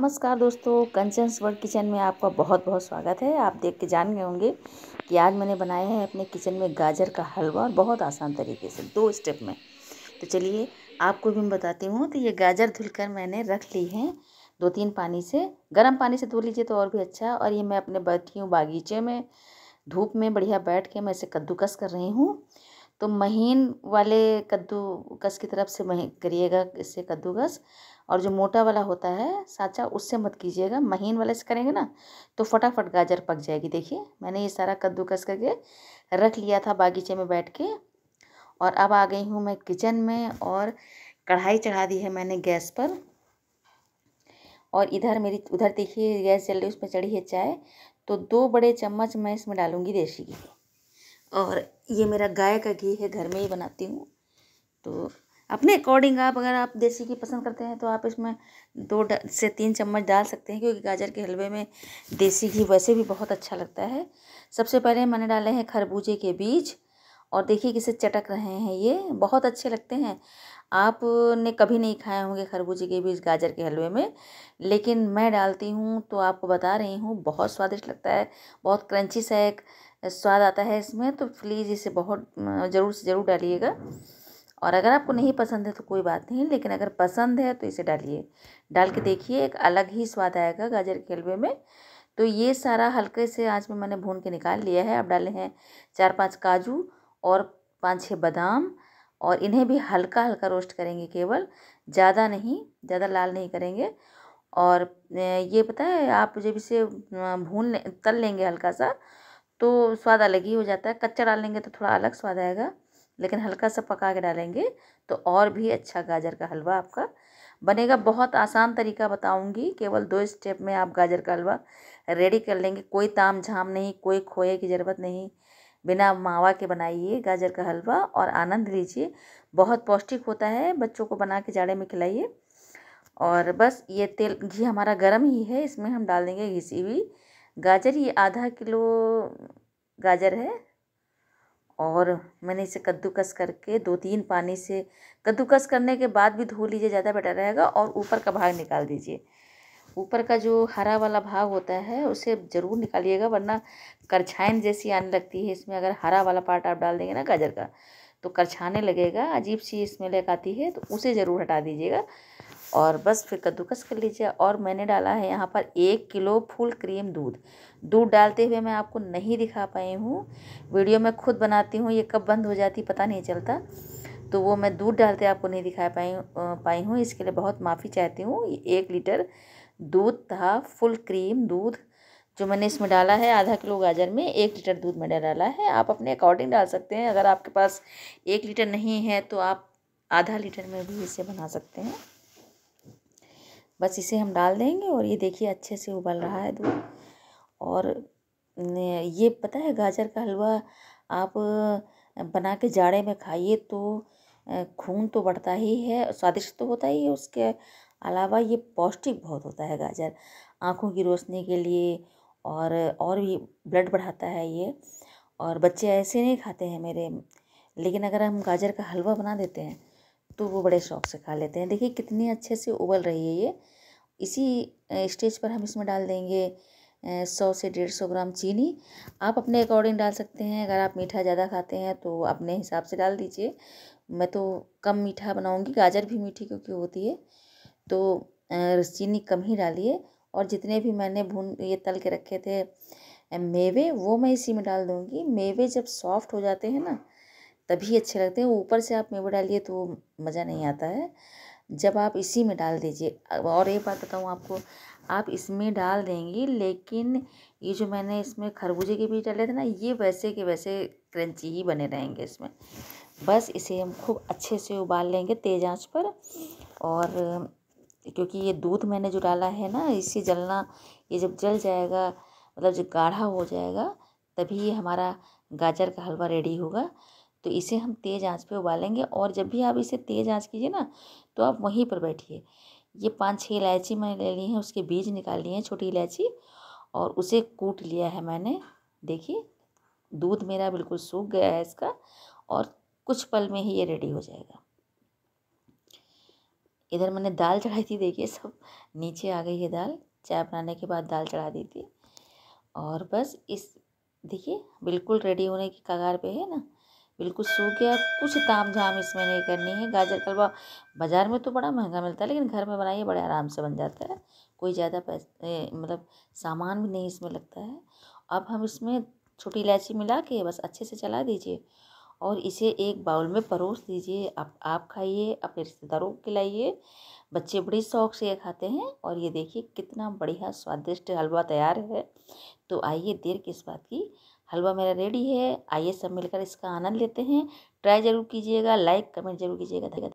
नमस्कार दोस्तों कंचन्स word kitchen में आपका बहुत बहुत स्वागत है आप देख के जान गए होंगे कि आज मैंने बनाया है अपने किचन में गाजर का हलवा और बहुत आसान तरीके से दो स्टेप में तो चलिए आपको भी मैं बताती हूँ तो ये गाजर धुलकर मैंने रख ली है दो तीन पानी से गर्म पानी से धो लीजिए तो और भी अच्छा और ये मैं अपने बैठी हूँ बागीचे में धूप में बढ़िया बैठ के मैं इसे कद्दूकस कर रही हूँ तो महीन वाले कद्दूकस की तरफ से करिएगा इससे कद्दूकस और जो मोटा वाला होता है साँचा उससे मत कीजिएगा महीन वाले से करेंगे ना तो फटाफट गाजर पक जाएगी देखिए मैंने ये सारा कद्दूकस करके रख लिया था बागीचे में बैठ के और अब आ गई हूँ मैं किचन में और कढ़ाई चढ़ा दी है मैंने गैस पर और इधर मेरी उधर देखिए गैस जल रही उस पर चढ़ी है चाय तो दो बड़े चम्मच मैं इसमें डालूँगी देसी घी और ये मेरा गाय का घी है घर में ही बनाती हूँ तो अपने अकॉर्डिंग आप अगर आप देसी की पसंद करते हैं तो आप इसमें दो से तीन चम्मच डाल सकते हैं क्योंकि गाजर के हलवे में देसी घी वैसे भी बहुत अच्छा लगता है सबसे पहले मैंने डाले हैं खरबूजे के बीज और देखिए किसे चटक रहे हैं ये बहुत अच्छे लगते हैं आपने कभी नहीं खाए होंगे खरबूजे के बीज गाजर के हलवे में लेकिन मैं डालती हूँ तो आपको बता रही हूँ बहुत स्वादिष्ट लगता है बहुत क्रंची सा एक स्वाद आता है इसमें तो प्लीज़ इसे बहुत ज़रूर से ज़रूर डालिएगा और अगर आपको नहीं पसंद है तो कोई बात नहीं लेकिन अगर पसंद है तो इसे डालिए डाल के देखिए एक अलग ही स्वाद आएगा गाजर के हलवे में तो ये सारा हल्के से आज में मैंने भून के निकाल लिया है अब डाले हैं चार पांच काजू और पांच छः बादाम और इन्हें भी हल्का हल्का रोस्ट करेंगे केवल ज़्यादा नहीं ज़्यादा लाल नहीं करेंगे और ये पता है आप जब इसे भून लें तल लेंगे हल्का सा तो स्वाद अलग ही हो जाता है कच्चा डाल लेंगे तो थोड़ा अलग स्वाद आएगा लेकिन हल्का सा पका के डालेंगे तो और भी अच्छा गाजर का हलवा आपका बनेगा बहुत आसान तरीका बताऊंगी केवल दो स्टेप में आप गाजर का हलवा रेडी कर लेंगे कोई ताम झाम नहीं कोई खोए की ज़रूरत नहीं बिना मावा के बनाइए गाजर का हलवा और आनंद लीजिए बहुत पौष्टिक होता है बच्चों को बना के जाड़े में खिलाइए और बस ये तेल घी हमारा गर्म ही है इसमें हम डाल देंगे घिसी हुई गाजर ये आधा किलो गाजर है और मैंने इसे कद्दूकस करके दो तीन पानी से कद्दूकस करने के बाद भी धो लीजिए ज़्यादा बेटर रहेगा और ऊपर का भाग निकाल दीजिए ऊपर का जो हरा वाला भाग होता है उसे ज़रूर निकालिएगा वरना करछाइन जैसी आने लगती है इसमें अगर हरा वाला पार्ट आप डाल देंगे ना गाजर का तो करछाने लगेगा अजीब सी इसमें लेकर आती है तो उसे ज़रूर हटा दीजिएगा और बस फिर कद्दूकस कर लीजिए और मैंने डाला है यहाँ पर एक किलो फुल क्रीम दूध दूध डालते हुए मैं आपको नहीं दिखा पाई हूँ वीडियो मैं खुद बनाती हूँ ये कब बंद हो जाती पता नहीं चलता तो वो मैं दूध डालते आपको नहीं दिखा पाई पाई हूँ इसके लिए बहुत माफ़ी चाहती हूँ एक लीटर दूध था फुल क्रीम दूध जो मैंने इसमें डाला है आधा किलो गाजर में एक लीटर दूध मैंने डाला है आप अपने अकॉर्डिंग डाल सकते हैं अगर आपके पास एक लीटर नहीं है तो आप आधा लीटर में भी इसे बना सकते हैं बस इसे हम डाल देंगे और ये देखिए अच्छे से उबल रहा है दूध और ये पता है गाजर का हलवा आप बना के जाड़े में खाइए तो खून तो बढ़ता ही है स्वादिष्ट तो होता ही है उसके अलावा ये पौष्टिक बहुत होता है गाजर आँखों की रोशनी के लिए और और भी ब्लड बढ़ाता है ये और बच्चे ऐसे नहीं खाते हैं मेरे लेकिन अगर हम गाजर का हलवा बना देते हैं तो वो बड़े शौक से खा लेते हैं देखिए कितने अच्छे से उबल रही है ये इसी स्टेज पर हम इसमें डाल देंगे सौ से डेढ़ सौ ग्राम चीनी आप अपने अकॉर्डिंग डाल सकते हैं अगर आप मीठा ज़्यादा खाते हैं तो अपने हिसाब से डाल दीजिए मैं तो कम मीठा बनाऊंगी गाजर भी मीठी क्योंकि होती है तो चीनी कम ही डालिए और जितने भी मैंने भून ये तल के रखे थे मेवे वो मैं इसी में डाल दूँगी मेवे जब सॉफ्ट हो जाते हैं ना तभी अच्छे लगते हैं ऊपर से आप मेवे डालिए तो मज़ा नहीं आता है जब आप इसी में डाल दीजिए और एक बात बताऊँ आपको आप इसमें डाल देंगी लेकिन ये जो मैंने इसमें खरबूजे के बीज डाले थे ना ये वैसे के वैसे क्रंची ही बने रहेंगे इसमें बस इसे हम खूब अच्छे से उबाल लेंगे तेज़ आंच पर और क्योंकि ये दूध मैंने जो डाला है ना इसे जलना ये जब जल जाएगा मतलब जब गाढ़ा हो जाएगा तभी हमारा गाजर का हलवा रेडी होगा तो इसे हम तेज़ आंच पे उबालेंगे और जब भी आप इसे तेज़ आंच कीजिए ना तो आप वहीं पर बैठिए ये पाँच छः इलायची मैंने ले ली है उसके बीज निकाल लिए हैं छोटी इलायची और उसे कूट लिया है मैंने देखिए दूध मेरा बिल्कुल सूख गया है इसका और कुछ पल में ही ये रेडी हो जाएगा इधर मैंने दाल चढ़ाई थी देखिए सब नीचे आ गई है दाल चाय बनाने के बाद दाल चढ़ा दी थी और बस इस देखिए बिल्कुल रेडी होने की कगार पे है ना बिल्कुल सूख गया कुछ ताम झाम इसमें नहीं करनी है गाजर का हलवा बाज़ार में तो बड़ा महंगा मिलता है लेकिन घर में बनाइए बड़े आराम से बन जाता है कोई ज़्यादा पैसे मतलब सामान भी नहीं इसमें लगता है अब हम इसमें छोटी इलायची मिला के बस अच्छे से चला दीजिए और इसे एक बाउल में परोस दीजिए आप आप खाइए अपने रिश्तेदारों को खिलाइए बच्चे बड़े शौक से ये खाते हैं और ये देखिए कितना बढ़िया स्वादिष्ट हलवा तैयार है तो आइए देर किस बात की हलवा मेरा रेडी है आइए सब मिलकर इसका आनंद लेते हैं ट्राई ज़रूर कीजिएगा लाइक कमेंट ज़रूर कीजिएगा धन्यवाद